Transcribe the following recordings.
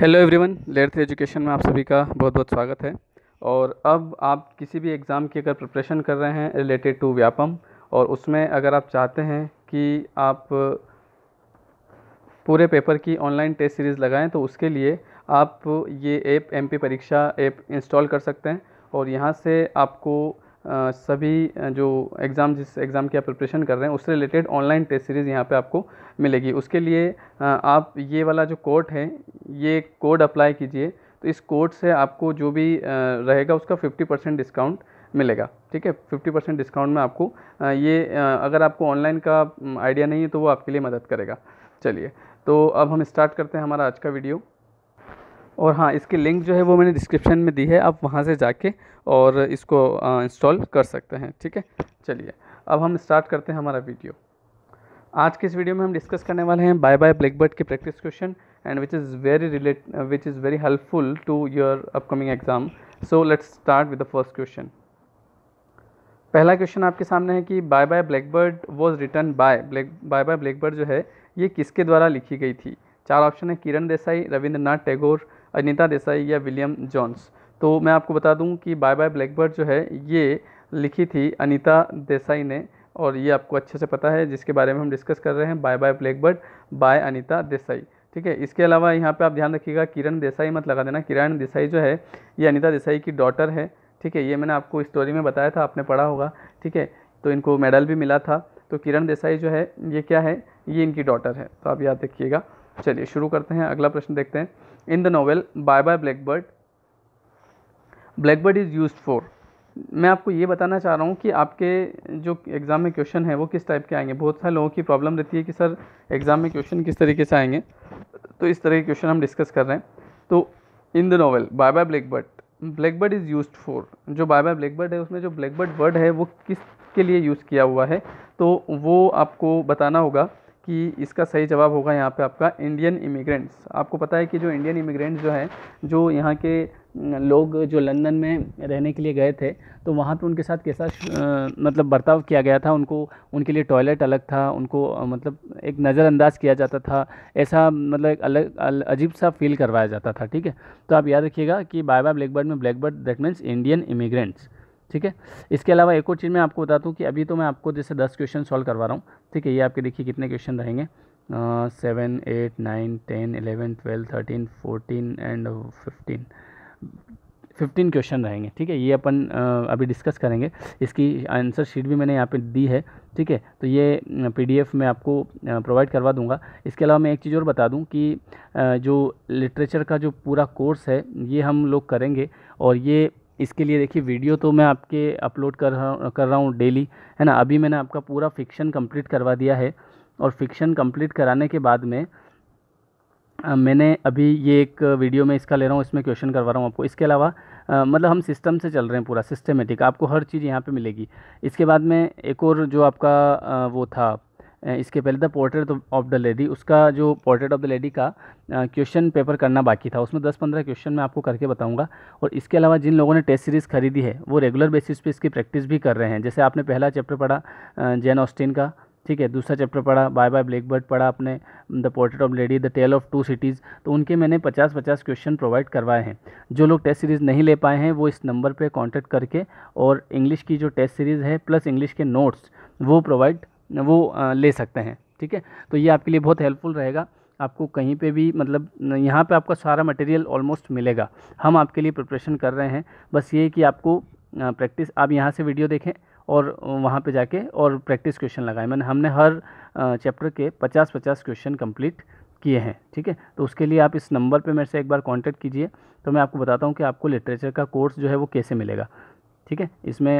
hello everyone लेर्थ education में आप सभी का बहुत बहुत स्वागत है और अब आप किसी भी एग्ज़ाम की अगर प्रिपरेशन कर रहे हैं रिलेटेड टू व्यापम और उसमें अगर आप चाहते हैं कि आप पूरे पेपर की ऑनलाइन टेस्ट सीरीज़ लगाएं तो उसके लिए आप ये ऐप एमपी परीक्षा ऐप इंस्टॉल कर सकते हैं और यहाँ से आपको सभी जो एग्ज़ाम जिस एग्ज़ाम की आप प्रिपरेशन कर रहे हैं उससे रिलेटेड ऑनलाइन टेस्ट सीरीज़ यहाँ पे आपको मिलेगी उसके लिए आप ये वाला जो कोड है ये कोड अप्लाई कीजिए तो इस कोड से आपको जो भी रहेगा उसका 50 परसेंट डिस्काउंट मिलेगा ठीक है 50 परसेंट डिस्काउंट में आपको ये अगर आपको ऑनलाइन का आइडिया नहीं है तो वो आपके लिए मदद करेगा चलिए तो अब हम स्टार्ट करते हैं हमारा आज का वीडियो और हाँ इसकी लिंक जो है वो मैंने डिस्क्रिप्शन में दी है आप वहाँ से जाके और इसको इंस्टॉल कर सकते हैं ठीक है चलिए अब हम स्टार्ट करते हैं हमारा वीडियो आज के इस वीडियो में हम डिस्कस करने वाले हैं बाय बाय ब्लैकबर्ड के practice question and which is very relate which is very helpful to your upcoming exam so let's start with the first question पहला क्वेश्चन आपके सामने है कि bye bye blackbird was return bye black bye bye blackbird जो है ये किसके द्वारा लिखी गई थी चार ऑप्शन है किरण देसाई रविंद्रनाथ टैगोर अनिता देसाई या विलियम जॉन्स तो मैं आपको बता दूं कि बाय बाय ब्लैकबर्ड जो है ये लिखी थी अनिता देसाई ने और ये आपको अच्छे से पता है जिसके बारे में हम डिस्कस कर रहे हैं bye bye blackbird by Anita Desai ठीक है इसके अलावा यहाँ पे आप ध्यान रखिएगा किरण देसाई मत लगा देना किरण देसाई जो है ये अनिता देसाई की डॉटर है ठीक है ये मैंने आपको स्टोरी में बताया था आपने पढ़ा होगा ठीक है तो इनको मेडल भी मिला था तो किरण देसाई जो है ये क्या है ये इनकी डॉटर है तो आप याद रखिएगा चलिए शुरू करते हैं अगला प्रश्न देखते हैं in the novel bye bye blackbird blackbird is used for मैं आपको ये बताना चाह रहा हूँ कि आपके जो एग्ज़ाम में क्वेश्चन है वो किस टाइप के आएंगे बहुत सारे लोगों की प्रॉब्लम रहती है कि सर एग्ज़ाम में क्वेश्चन किस तरीके से आएंगे तो इस तरह के क्वेश्चन हम डिस्कस कर रहे हैं तो in the novel bye bye blackbird blackbird is use for जो बाय बाय ब्लैकबर्ड है उसमें जो ब्लैकबर्ड वर्ड है वो किस के लिए यूज़ किया हुआ है तो वो आपको बताना होगा कि इसका सही जवाब होगा यहाँ पे आपका इंडियन इमिग्रेंट्स आपको पता है कि जो इंडियन इमिग्रेंट्स जो है जो यहाँ के लोग जो लंदन में रहने के लिए गए थे तो वहाँ पे उनके साथ कैसा मतलब बर्ताव किया गया था उनको उनके लिए टॉयलेट अलग था उनको मतलब एक नज़रअंदाज किया जाता था ऐसा मतलब एक अलग, अलग अजीब सा फील करवाया जाता था ठीक है तो आप याद रखिएगा कि बाय बाय ब्लैक बर्ड में black bird that means Indian immigrants ठीक है इसके अलावा एक और चीज़ मैं आपको बताता हूँ कि अभी तो मैं आपको जैसे दस क्वेश्चन सॉल्व करवा रहा हूँ ठीक है ये आपके देखिए कितने क्वेश्चन रहेंगे seven eight nine ten eleven twelve thirteen fourteen and fifteen fifteen question रहेंगे ठीक है ये अपन अभी डिस्कस करेंगे इसकी आंसर शीट भी मैंने यहाँ पे दी है ठीक है तो ये पीडीएफ मैं आपको प्रोवाइड करवा दूंगा इसके अलावा मैं एक चीज़ और बता दूं कि जो लिटरेचर का जो पूरा कोर्स है ये हम लोग करेंगे और ये इसके लिए देखिए वीडियो तो मैं आपके अपलोड कर रहा कर रहा हूँ डेली है ना अभी मैंने आपका पूरा फिक्शन कंप्लीट करवा दिया है और फिक्शन कंप्लीट कराने के बाद में मैंने अभी ये एक वीडियो में इसका ले रहा हूँ इसमें क्वेश्चन करवा रहा हूँ आपको इसके अलावा मतलब हम सिस्टम से चल रहे हैं पूरा सिस्टमेटिक आपको हर चीज़ यहाँ पर मिलेगी इसके बाद में एक और जो आपका आ, वो था इसके पहले the portrait of the lady उसका जो पोर्ट्रेट ऑफ द लेडी का क्वेश्चन पेपर करना बाकी था उसमें दस पंद्रह क्वेश्चन मैं आपको करके बताऊंगा और इसके अलावा जिन लोगों ने टेस्ट सीरीज़ खरीदी है वो रेगुलर बेसिस पे इसकी प्रैक्टिस भी कर रहे हैं जैसे आपने पहला चैप्टर पढ़ा जैन ऑस्टिन का ठीक है दूसरा चैप्टर पढ़ा बाय बाय ब्लैक बर्ड पढ़ा आपने the portrait of lady the tale of two cities तो उनके मैंने पचास पचास क्वेश्चन प्रोवाइड करवाए हैं जो लोग टेस्ट सीरीज़ नहीं ले पाए हैं वो इस नंबर पर कॉन्टैक्ट करके और इंग्लिश की जो टेस्ट सीरीज़ है प्लस इंग्लिश के नोट्स वो प्रोवाइड वो ले सकते हैं ठीक है तो ये आपके लिए बहुत हेल्पफुल रहेगा आपको कहीं पे भी मतलब यहाँ पे आपका सारा मटेरियल ऑलमोस्ट मिलेगा हम आपके लिए प्रिपरेशन कर रहे हैं बस ये कि आपको प्रैक्टिस आप यहाँ से वीडियो देखें और वहाँ पे जाके और प्रैक्टिस क्वेश्चन लगाएं मैंने हमने हर चैप्टर के 50-50 क्वेश्चन कंप्लीट किए हैं ठीक है तो उसके लिए आप इस नंबर पे मेरे से एक बार कॉन्टैक्ट कीजिए तो मैं आपको बताता हूँ कि आपको लिटरेचर का कोर्स जो है वो कैसे मिलेगा ठीक है इसमें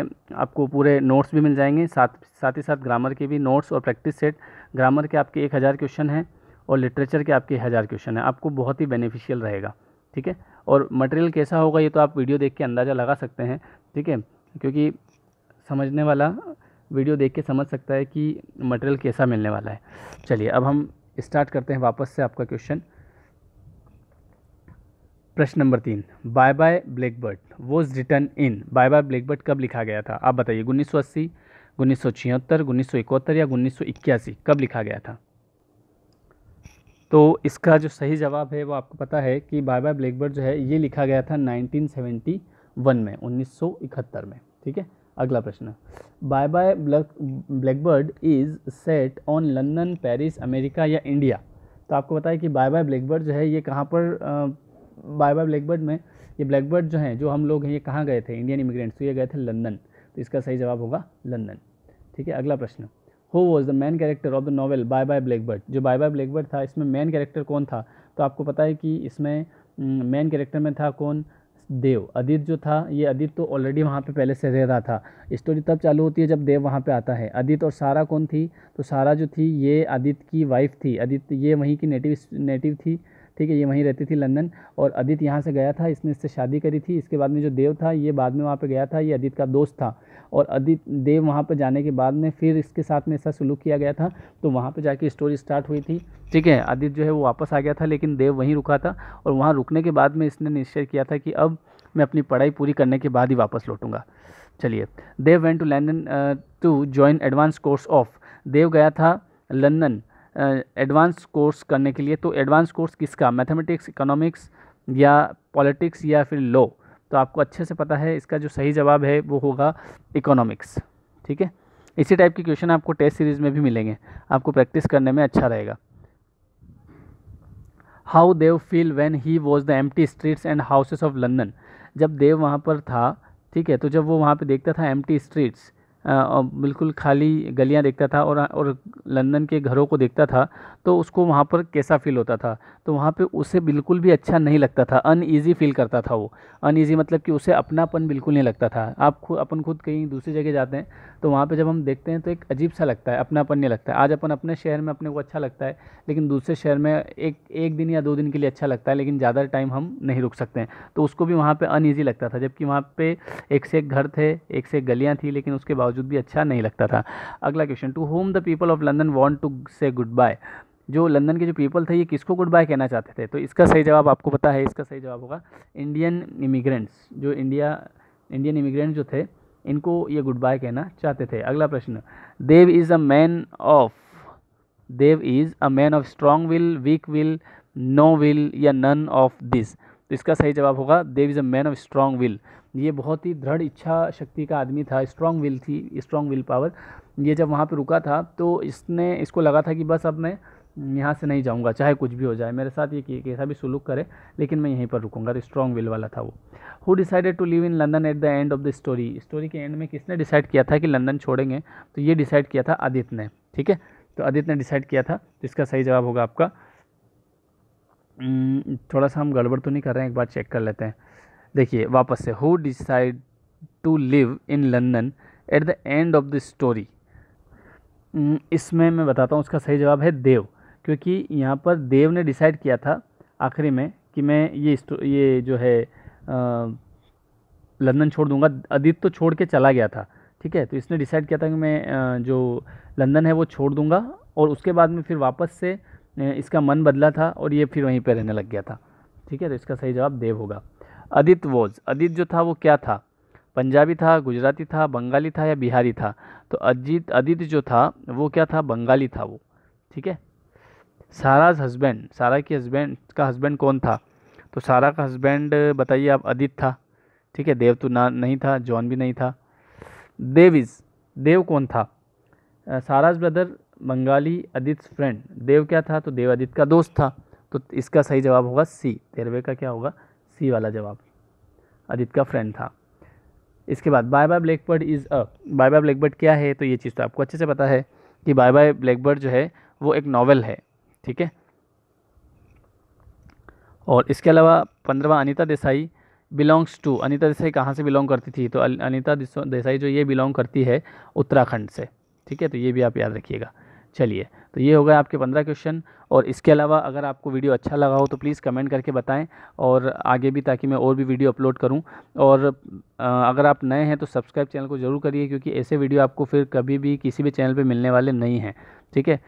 आपको पूरे नोट्स भी मिल जाएंगे साथ साथ ही साथ ग्रामर के भी नोट्स और प्रैक्टिस सेट ग्रामर के आपके एक हज़ार क्वेश्चन हैं और लिटरेचर के आपके हज़ार क्वेश्चन हैं आपको बहुत ही बेनिफिशियल रहेगा ठीक है और मटेरियल कैसा होगा ये तो आप वीडियो देख के अंदाज़ा लगा सकते हैं ठीक है क्योंकि समझने वाला वीडियो देख के समझ सकता है कि मटेरियल कैसा मिलने वाला है चलिए अब हम स्टार्ट करते हैं वापस से आपका क्वेश्चन प्रश्न नंबर तीन bye bye black bird was return in bye bye black bird कब लिखा गया था आप बताइए उन्नीस सौ अस्सी उन्नीस सौ छिहत्तर उन्नीस सौ इकहत्तर या उन्नीस सौ इक्यासी कब लिखा गया था तो इसका जो सही जवाब है वो आपको पता है कि बाय बाय ब्लैक बर्ड जो है ये लिखा गया था 1971 में 1971 में ठीक है अगला प्रश्न bye bye black bird is set on London Paris America या इंडिया तो आपको पता है कि बाय बाय ब्लैक बर्ड जो है ये कहाँ पर बाय बाय ब्लैकबर्ड में ये ब्लैकबर्ड जो हैं जो हम लोग हैं ये कहाँ गए थे इंडियन इमिग्रेंट्स तो ये गए थे लंदन तो इसका सही जवाब होगा लंदन ठीक है अगला प्रश्न who was the main character of the novel bye bye blackbird जो बाय बाय ब्लैकबर्ड था इसमें मेन कैरेक्टर कौन था तो आपको पता है कि इसमें मेन कैरेक्टर में था कौन देव अदित जो था ये अदित तो ऑलरेडी वहाँ पे पहले से रह रहा था स्टोरी तब चालू होती है जब देव वहाँ पे आता है अदित और सारा कौन थी तो सारा जो थी ये अदित की वाइफ थी अदित ये वहीं की नेटिव नेटिव थी ठीक है ये वहीं रहती थी लंदन और अदित यहाँ से गया था इसने इससे शादी करी थी इसके बाद में जो देव था ये बाद में वहाँ पर गया था ये अदित का दोस्त था और अदित देव वहाँ पर जाने के बाद में फिर इसके साथ में ऐसा सलूक किया गया था तो वहाँ पर जाके स्टोरी स्टार्ट हुई थी ठीक है अदित जो है वो वापस आ गया था लेकिन देव वहीं रुका था और वहाँ रुकने के बाद में इसने निश्चय किया था कि अब मैं अपनी पढ़ाई पूरी करने के बाद ही वापस लौटूंगा चलिए Dev went to London to join advance course of Dev गया था लंदन एडवांस कोर्स करने के लिए तो एडवांस कोर्स किसका मैथमेटिक्स इकोनॉमिक्स या पॉलिटिक्स या फिर लॉ तो आपको अच्छे से पता है इसका जो सही जवाब है वो होगा इकोनॉमिक्स ठीक है इसी टाइप के क्वेश्चन आपको टेस्ट सीरीज़ में भी मिलेंगे आपको प्रैक्टिस करने में अच्छा रहेगा how Dev feel when he was the empty streets and houses of London जब देव वहाँ पर था ठीक है तो जब वो वहाँ पे देखता था एम टी स्ट्रीट्स बिल्कुल खाली गलियां देखता था और और लंदन के घरों को देखता था तो उसको वहाँ पर कैसा फील होता था तो वहाँ पे उसे बिल्कुल भी अच्छा नहीं लगता था अनईजी फील करता था वो अनईजी मतलब कि उसे अपनापन बिल्कुल नहीं लगता था आप खुद अपन खुद कहीं दूसरी जगह जाते हैं तो वहाँ पर जब हम देखते हैं तो एक अजीब सा लगता है अपनापन नहीं लगता है आज अपन अपने शहर में अपने को अच्छा लगता है लेकिन दूसरे शहर में एक एक दिन या दो दिन के लिए अच्छा लगता है लेकिन ज़्यादा टाइम हम नहीं रुक सकते हैं तो उसको भी वहाँ पर अनईजी लगता था जबकि वहाँ पर एक से एक घर थे एक से एक गलियाँ थी लेकिन उसके बावजूद बावजूद भी अच्छा नहीं लगता था अगला question to whom the people of London want to say goodbye जो लंदन के जो पीपल थे ये किसको गुड बाय कहना चाहते थे तो इसका सही जवाब आपको पता है इसका सही जवाब होगा इंडियन इमिग्रेंट्स जो इंडिया इंडियन इमिग्रेंट जो थे इनको ये गुड बाय कहना चाहते थे अगला प्रश्न Dev is a man of Dev is a man of strong will weak will no will या नन ऑफ दिस तो इसका सही जवाब होगा Dev is a man of strong will ये बहुत ही दृढ़ इच्छा शक्ति का आदमी था स्ट्रॉन्ग विल थी स्ट्रॉन्ग विल पावर ये जब वहाँ पर रुका था तो इसने इसको लगा था कि बस अब मैं यहाँ से नहीं जाऊँगा चाहे कुछ भी हो जाए मेरे साथ ये कैसा भी सुलूक करे लेकिन मैं यहीं पर रुकूँगा तो स्ट्रॉन्ग विल वाला था वो who decided to live in London at the end of the story story के एंड में किसने डिसाइड किया था कि लंदन छोड़ेंगे तो ये डिसाइड किया था आदित्य ने ठीक है तो आदित्य ने डिसाइड किया था तो इसका सही जवाब होगा आपका थोड़ा सा हम गड़बड़ तो नहीं कर रहे हैं एक बार चेक कर लेते हैं देखिए वापस से who decide to live in London at the end of the story इसमें मैं बताता हूँ उसका सही जवाब है देव क्योंकि यहाँ पर देव ने डिसाइड किया था आखिरी में कि मैं ये तो, ये जो है लंदन छोड़ दूँगा अदित तो छोड़ के चला गया था ठीक है तो इसने डिसाइड किया था कि मैं जो लंदन है वो छोड़ दूँगा और उसके बाद में फिर वापस से इसका मन बदला था और ये फिर वहीं पर रहने लग गया था ठीक है तो इसका सही जवाब देव होगा अदित वॉज अदित जो था वो क्या था पंजाबी था गुजराती था बंगाली था या बिहारी था तो अजीत अदित जो था वो क्या था बंगाली था वो ठीक है साराज हस्बैंड सारा की हस्बैंड का हस्बैंड कौन था तो सारा का हस्बैंड बताइए आप अदित था ठीक है देव तो ना नहीं था जॉन भी नहीं था देविज देव कौन था Sarah's brother Bengali Adit friend Dev क्या था तो देव अदित का दोस्त था तो इसका सही जवाब होगा सी तेरहवे का क्या होगा सी वाला जवाब अदित का फ्रेंड था इसके बाद bye bye black bird is a bye bye black bird क्या है तो ये चीज़ तो आपको अच्छे से पता है कि बाय बाय ब्लैक बर्ड जो है वो एक नावल है ठीक है और इसके अलावा पंद्रवा अनिता देसाई बिलोंग्स टू अनिता देसाई कहाँ से बिलोंग करती थी तो अनिता देसाई जो ये बिलोंग करती है उत्तराखंड से ठीक है तो ये भी आप याद रखिएगा चलिए तो ये हो गए आपके पंद्रह क्वेश्चन और इसके अलावा अगर आपको वीडियो अच्छा लगा हो तो प्लीज़ कमेंट करके बताएं और आगे भी ताकि मैं और भी वीडियो अपलोड करूं और अगर आप नए हैं तो सब्सक्राइब चैनल को ज़रूर करिए क्योंकि ऐसे वीडियो आपको फिर कभी भी किसी भी चैनल पर मिलने वाले नहीं हैं ठीक है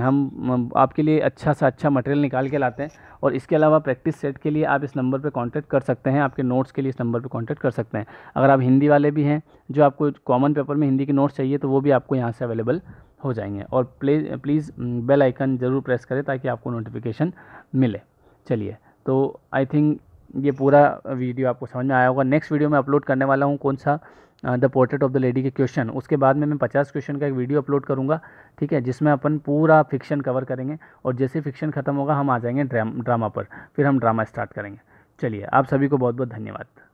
हम आपके लिए अच्छा सा अच्छा मटेरियल निकाल के लाते हैं और इसके अलावा प्रैक्टिस सेट के लिए आप इस नंबर पर कॉन्टैक्ट कर सकते हैं आपके नोट्स के लिए इस नंबर पर कॉन्टैक्ट कर सकते हैं अगर आप हिंदी वाले भी हैं जो आपको कॉमन पेपर में हिंदी के नोट्स चाहिए तो वो भी आपको यहाँ से अवेलेबल हो जाएंगे और प्ले प्लीज़ बेल आइकन ज़रूर प्रेस करें ताकि आपको नोटिफिकेशन मिले चलिए तो आई थिंक ये पूरा वीडियो आपको समझ में आया होगा नेक्स्ट वीडियो में अपलोड करने वाला हूँ कौन सा the portrait of the lady के क्वेश्चन उसके बाद में मैं पचास क्वेश्चन का एक वीडियो अपलोड करूँगा ठीक है जिसमें अपन पूरा फिक्शन कवर करेंगे और जैसे फिक्शन ख़त्म होगा हम आ जाएंगे ड्रामा पर फिर हम ड्रामा स्टार्ट करेंगे चलिए आप सभी को बहुत बहुत धन्यवाद